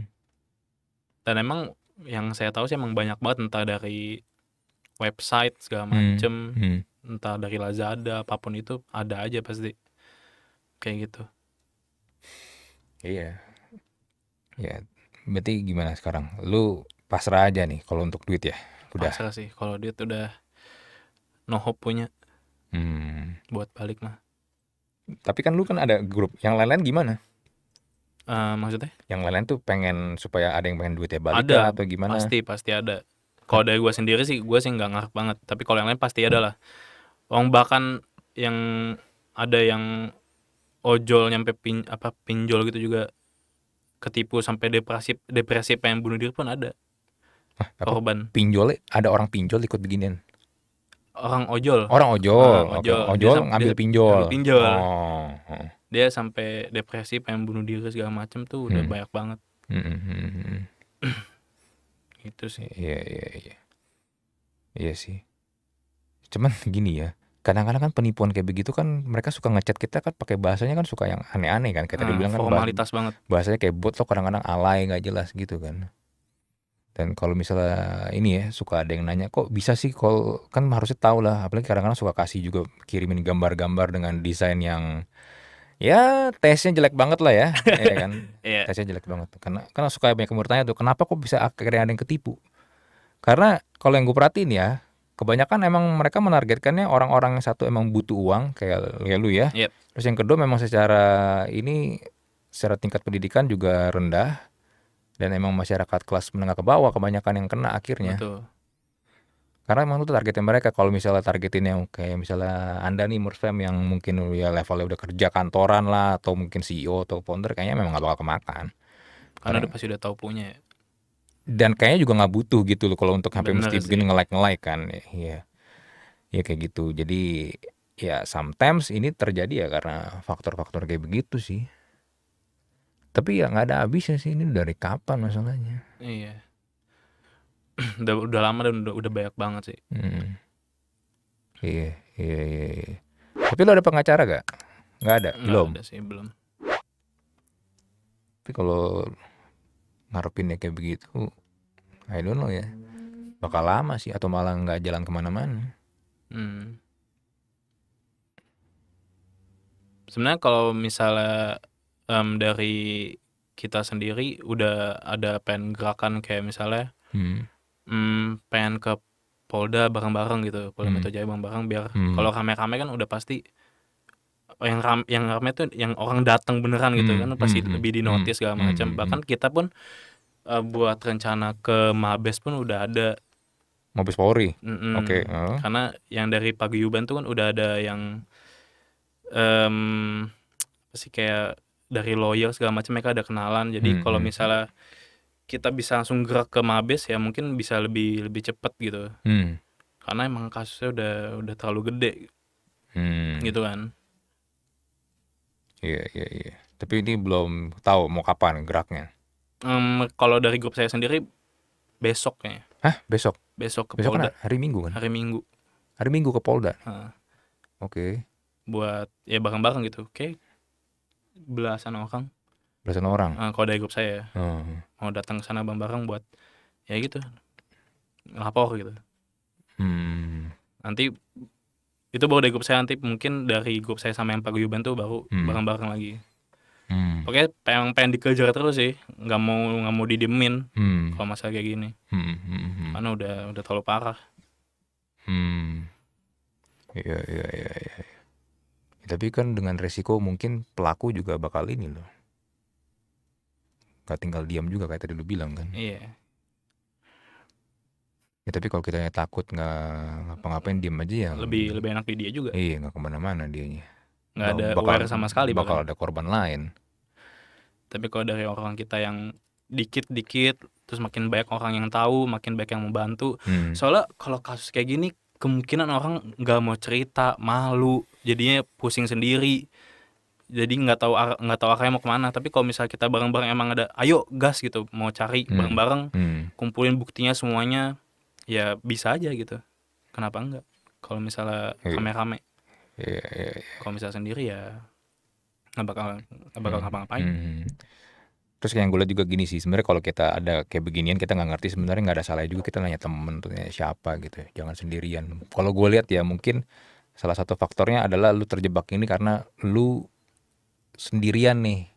dan emang yang saya tahu sih emang banyak banget entah dari website segala hmm, macem mm -hmm. entah dari Lazada apapun itu ada aja pasti kayak gitu iya ya berarti gimana sekarang? Lu pasrah aja nih kalau untuk duit ya? Udah. Pasrah sih, kalau duit udah no hope punya. Hmm. Buat balik mah. Tapi kan lu kan ada grup, yang lain-lain gimana? Uh, maksudnya? Yang lain-lain tuh pengen supaya ada yang pengen duit ya balik ada, atau gimana? Pasti, pasti ada. Kalau dari gue sendiri sih, gue sih nggak ngarep banget. Tapi kalau yang lain pasti ada lah. Wong bahkan yang ada yang ojol nyampe pin apa pinjol gitu juga ketipu sampai depresi depresi pengen bunuh diri pun ada Hah, korban pinjol ya? ada orang pinjol ikut beginian orang ojol orang ojol orang ojol, okay. ojol dia ngambil pinjol ngambil pinjol oh. oh. dia sampai depresi pengen bunuh diri segala macem tuh udah hmm. banyak banget hmm. hmm. hmm, hmm gitu sih iya iya iya iya sih cuman gini ya kadang-kadang kan penipuan kayak begitu kan mereka suka ngechat kita kan pakai bahasanya kan suka yang aneh-aneh kan kita nah, dibilang kan formalitas bah banget bahasanya kayak bot lo kadang-kadang alay nggak jelas gitu kan dan kalau misalnya ini ya suka ada yang nanya kok bisa sih kalau kan harusnya tau lah apalagi kadang-kadang suka kasih juga kirimin gambar-gambar dengan desain yang ya tesnya jelek banget lah ya, ya kan yeah. tesnya jelek banget karena karena suka banyak yang bertanya tuh kenapa kok bisa akhirnya ada yang ketipu karena kalau yang gue perhatiin ya kebanyakan emang mereka menargetkannya orang-orang yang satu emang butuh uang kayak ya lu ya. Yep. Iya. Terus yang kedua memang secara ini secara tingkat pendidikan juga rendah dan emang masyarakat kelas menengah ke bawah kebanyakan yang kena akhirnya. Betul. Karena emang itu targetnya mereka kalau misalnya targetin yang kayak misalnya Anda nih Murfem yang mungkin ya levelnya udah kerja kantoran lah atau mungkin CEO atau founder kayaknya memang gak bakal kemakan. Karena, Karena udah pasti udah tahu punya ya dan kayaknya juga nggak butuh gitu loh kalau untuk HP mesti sih. begini nge-like nge-like kan ya iya. ya kayak gitu jadi ya sometimes ini terjadi ya karena faktor-faktor kayak begitu sih tapi ya nggak ada habisnya sih ini dari kapan masalahnya iya udah udah lama dan udah, udah banyak banget sih hmm. iya, iya iya, iya. tapi lo ada pengacara gak nggak ada nggak belum ada sih belum tapi kalau ngarepinnya kayak begitu I don't know ya bakal lama sih atau malah nggak jalan kemana-mana hmm. sebenarnya kalau misalnya um, dari kita sendiri udah ada pen gerakan kayak misalnya hmm. Um, pengen ke Polda bareng-bareng gitu Polda hmm. Metro Jaya bareng-bareng biar hmm. kalau rame-rame kan udah pasti Oh, yang ram yang ramai tuh yang orang datang beneran gitu hmm, kan pasti hmm, hmm lebih di hmm, notice hmm, segala macam hmm, bahkan hmm. kita pun uh, buat rencana ke Mabes pun udah ada Mabes Polri mm -mm. oke okay. uh. karena yang dari Paguyuban tuh kan udah ada yang um, apa kayak dari lawyer segala macam mereka ada kenalan jadi hmm, kalau misalnya kita bisa langsung gerak ke Mabes ya mungkin bisa lebih lebih cepet gitu hmm. karena emang kasusnya udah udah terlalu gede hmm. gitu kan Iya, iya, iya. Tapi ini belum tahu mau kapan geraknya. Um, kalau dari grup saya sendiri besoknya. Hah, besok? Besok ke besok kan Polda. Kan hari Minggu kan? Hari Minggu. Hari Minggu ke Polda. Uh. Oke. Okay. Buat ya bareng-bareng gitu. Oke. Okay. Belasan orang. Belasan orang. Uh, kalau dari grup saya. Hmm. Mau datang ke sana bareng-bareng buat ya gitu. Lapor gitu. Hmm. Nanti itu baru dari grup saya nanti mungkin dari grup saya sama yang paguyuban tuh baru hmm. bareng-bareng lagi hmm. pokoknya pengen pengen dikejar terus sih nggak mau nggak mau didemin hmm. kalau masalah kayak gini hmm. Hmm. hmm. hmm. karena udah udah terlalu parah hmm iya iya iya iya ya, tapi kan dengan resiko mungkin pelaku juga bakal ini loh nggak tinggal diam juga kayak tadi lu bilang kan iya Ya tapi kalau kita yang takut nggak ngapa-ngapain diem aja ya. Lebih lebih enak di dia juga. Iya nggak kemana-mana dianya. Nggak ada bakal, aware sama sekali. Bakal bahkan. ada korban lain. Tapi kalau dari orang kita yang dikit-dikit terus makin banyak orang yang tahu, makin banyak yang membantu. Hmm. Soalnya kalau kasus kayak gini kemungkinan orang nggak mau cerita, malu, jadinya pusing sendiri. Jadi nggak tahu nggak tahu arahnya mau kemana. Tapi kalau misalnya kita bareng-bareng emang ada, ayo gas gitu, mau cari hmm. bareng-bareng, hmm. hmm. kumpulin buktinya semuanya, ya bisa aja gitu kenapa enggak kalau misalnya iya. rame-rame yeah. yeah, yeah, kalau misalnya sendiri ya nggak bakal nggak bakal hmm, ngapa-ngapain hmm. terus kayak yang gue lihat juga gini sih sebenarnya kalau kita ada kayak beginian kita nggak ngerti sebenarnya nggak ada salahnya juga kita nanya temen tuh siapa gitu ya. jangan sendirian kalau gue lihat ya mungkin salah satu faktornya adalah lu terjebak ini karena lu sendirian nih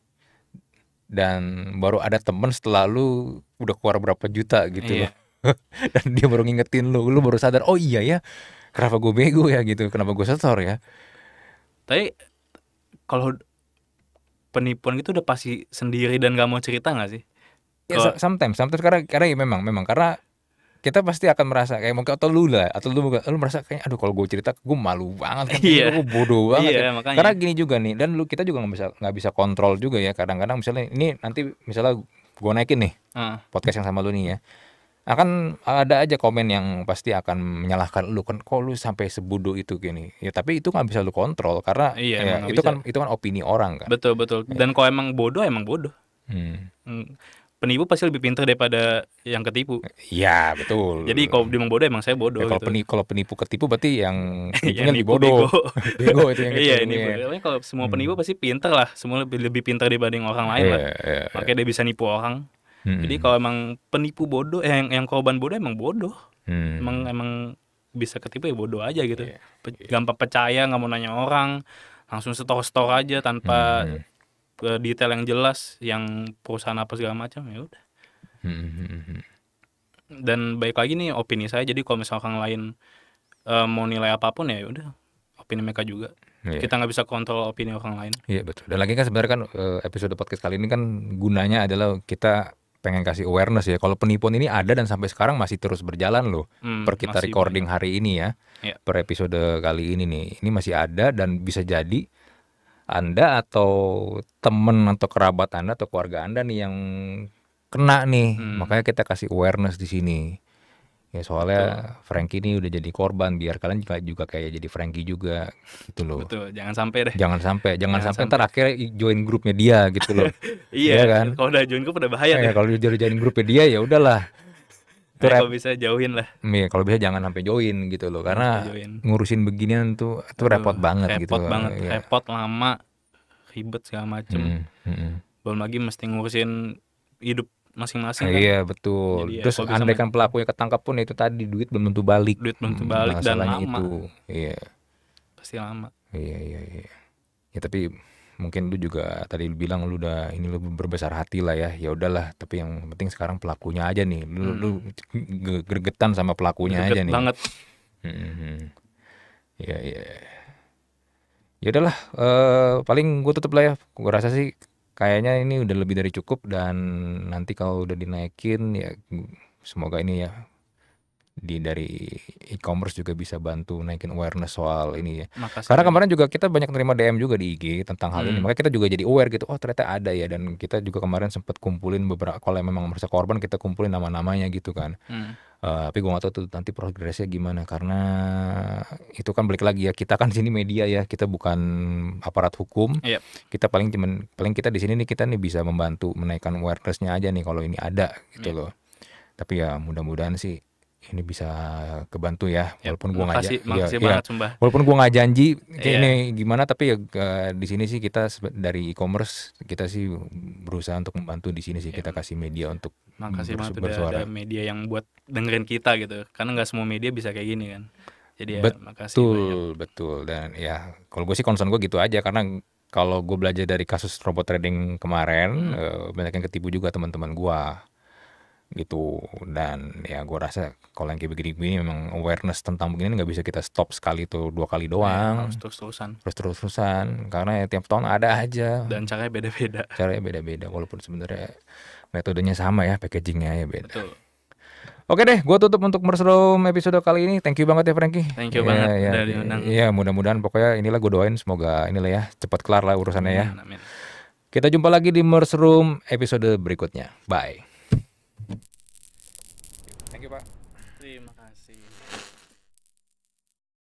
dan baru ada temen setelah lu udah keluar berapa juta gitu yeah. loh dan dia baru ngingetin lu lu baru sadar oh iya ya kenapa gue bego ya gitu kenapa gue setor ya tapi kalau penipuan itu udah pasti sendiri dan gak mau cerita gak sih ya kalo... sometimes sometimes karena karena ya memang memang karena kita pasti akan merasa kayak mungkin atau lu lah atau lu lu merasa kayak aduh kalau gue cerita gue malu banget kan iya. gue bodoh banget iya, kan. karena gini juga nih dan lu kita juga nggak bisa nggak bisa kontrol juga ya kadang-kadang misalnya ini nanti misalnya gue naikin nih uh. podcast yang sama lu nih ya akan ada aja komen yang pasti akan menyalahkan lu kan kok lu sampai sebudo itu gini ya tapi itu nggak bisa lu kontrol karena iya, ya, itu bisa. kan itu kan opini orang kan betul betul ya. dan ya. kalau emang bodoh emang bodoh hmm. hmm. penipu pasti lebih pintar daripada yang ketipu. Iya betul. Jadi kalau dia bodoh emang saya bodoh. Ya, kalau, gitu. penipu, kalau penipu ketipu berarti yang penipunya lebih bodoh. Bego itu yang Iya ini. Ya. Kalau semua hmm. penipu hmm. pasti pintar lah. Semua lebih lebih pintar dibanding orang lain yeah, lah. Yeah, iya. Makanya yeah. dia bisa nipu orang. Hmm. Jadi kalau emang penipu bodoh, eh, yang yang korban bodoh emang bodoh. Hmm. Emang emang bisa ketipu ya bodoh aja gitu. Yeah. Pe yeah. Gampang percaya, nggak mau nanya orang, langsung setor-setor aja tanpa hmm. detail yang jelas, yang perusahaan apa segala macam ya udah. Hmm. hmm, hmm. Dan baik lagi nih opini saya. Jadi kalau misalnya orang lain e, mau nilai apapun ya udah opini mereka juga. Yeah. Kita nggak bisa kontrol opini orang lain. Iya yeah, betul. Dan lagi kan sebenarnya kan eh, episode podcast kali ini kan gunanya adalah kita pengen kasih awareness ya. Kalau penipuan ini ada dan sampai sekarang masih terus berjalan loh. Hmm, per kita recording banyak. hari ini ya, ya. Per episode kali ini nih. Ini masih ada dan bisa jadi Anda atau temen atau kerabat Anda atau keluarga Anda nih yang kena nih. Hmm. Makanya kita kasih awareness di sini. Ya soalnya Betul. Frankie ini udah jadi korban, biar kalian juga, juga kayak jadi Frankie juga gitu loh. Betul, jangan sampai deh. Jangan sampai, jangan, jangan sampai, sampai ntar akhirnya join grupnya dia gitu loh. iya ya kan? Kalau udah join grup udah bahaya ya, Kalau udah join grupnya dia ya udahlah. nah, kalau bisa jauhin lah. Iya, kalau bisa jangan sampai join gitu loh, karena ngurusin beginian tuh itu repot banget repot gitu. Repot banget, ya. repot lama, ribet segala macem. Hmm, hmm. Belum lagi mesti ngurusin hidup masing-masing kan? iya betul Jadi, ya, terus andaikan pelakunya ketangkap pun itu tadi duit belum tentu balik duit belum tentu hmm, balik hmm, dan lama itu iya pasti lama iya iya iya ya tapi mungkin lu juga tadi lu bilang lu udah ini lu berbesar hati lah ya ya udahlah tapi yang penting sekarang pelakunya aja nih lu, hmm. lu gregetan sama pelakunya Greget aja nih banget hmm. ya ya ya udahlah uh, paling gue tutup lah ya gue rasa sih kayaknya ini udah lebih dari cukup dan nanti kalau udah dinaikin ya semoga ini ya di dari e-commerce juga bisa bantu naikin awareness soal ini ya. Makasih. Karena kemarin juga kita banyak terima DM juga di IG tentang hal hmm. ini. Makanya kita juga jadi aware gitu. Oh, ternyata ada ya dan kita juga kemarin sempat kumpulin beberapa kalau memang merasa korban kita kumpulin nama-namanya gitu kan. Hmm. Uh, tapi gue gak tahu tuh nanti progresnya gimana karena itu kan balik lagi ya kita kan di sini media ya kita bukan aparat hukum yep. Iya. kita paling cuman paling kita di sini nih kita nih bisa membantu menaikkan awarenessnya aja nih kalau ini ada gitu yep. Iya. loh tapi ya mudah-mudahan sih ini bisa kebantu ya walaupun ya, gua nggak janji ya, ya, walaupun gua nggak janji kayak yeah. ini gimana tapi ya uh, di sini sih kita dari e-commerce kita sih berusaha untuk membantu di sini sih yeah. kita kasih media untuk makasih banget udah ada media yang buat dengerin kita gitu karena nggak semua media bisa kayak gini kan jadi ya, betul, makasih betul betul dan ya kalau gue sih concern gue gitu aja karena kalau gue belajar dari kasus robot trading kemarin hmm. Eh, banyak yang ketipu juga teman-teman gue gitu dan ya gue rasa kalau yang kayak begini-begini memang awareness tentang begini nggak bisa kita stop sekali tuh dua kali iya, doang ya, terus terusan terus terusan karena ya tiap tahun ada aja dan caranya beda-beda caranya beda-beda walaupun sebenarnya metodenya sama ya packagingnya ya beda Betul. Oke deh, gue tutup untuk Merserum episode kali ini. Thank you banget ya Franky Thank you ya, banget ya, iya. dari undang. Iya, mudah-mudahan pokoknya inilah gue doain semoga inilah ya cepat kelar lah urusannya ya. amin, ya. Amin. Kita jumpa lagi di Merserum episode berikutnya. Bye.